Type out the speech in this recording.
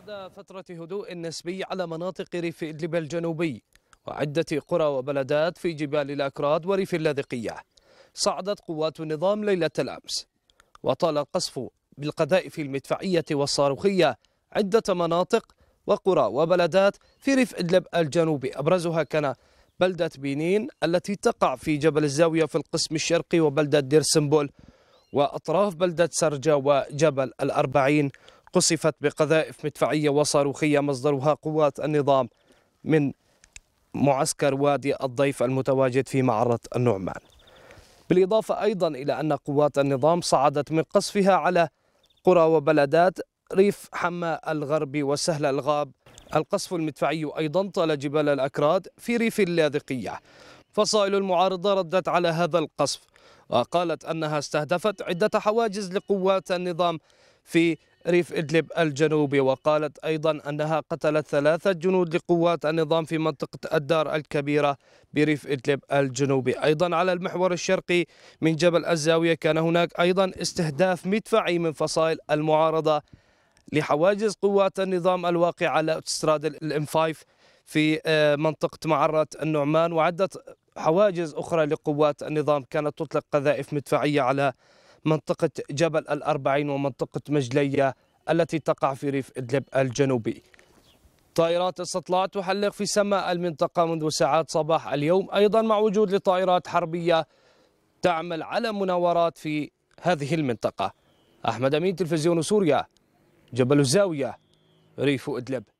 بعد فترة هدوء نسبي على مناطق ريف إدلب الجنوبي وعدة قرى وبلدات في جبال الأكراد وريف اللاذقية صعدت قوات النظام ليلة الأمس وطال القصف بالقذائف المدفعية والصاروخية عدة مناطق وقرى وبلدات في ريف إدلب الجنوبي أبرزها كان بلدة بنين التي تقع في جبل الزاوية في القسم الشرقي وبلدة دير وأطراف بلدة سرجة وجبل الأربعين قصفت بقذائف مدفعية وصاروخية مصدرها قوات النظام من معسكر وادي الضيف المتواجد في معرة النعمان بالإضافة أيضا إلى أن قوات النظام صعدت من قصفها على قرى وبلدات ريف حماء الغربي وسهل الغاب القصف المدفعي أيضا طال جبال الأكراد في ريف اللاذقية فصائل المعارضة ردت على هذا القصف وقالت أنها استهدفت عدة حواجز لقوات النظام في ريف إدلب الجنوبي وقالت أيضا أنها قتلت ثلاثة جنود لقوات النظام في منطقة الدار الكبيرة بريف إدلب الجنوبي أيضا على المحور الشرقي من جبل الزاوية كان هناك أيضا استهداف مدفعي من فصائل المعارضة لحواجز قوات النظام الواقع على أوتستراد الام 5 في آه، منطقة معرة النعمان وعدة حواجز أخرى لقوات النظام كانت تطلق قذائف مدفعية على منطقة جبل الأربعين ومنطقة مجلية التي تقع في ريف إدلب الجنوبي طائرات استطلاع تحلق في سماء المنطقة منذ ساعات صباح اليوم أيضا مع وجود لطائرات حربية تعمل على مناورات في هذه المنطقة أحمد أمين تلفزيون سوريا جبل الزاوية ريف إدلب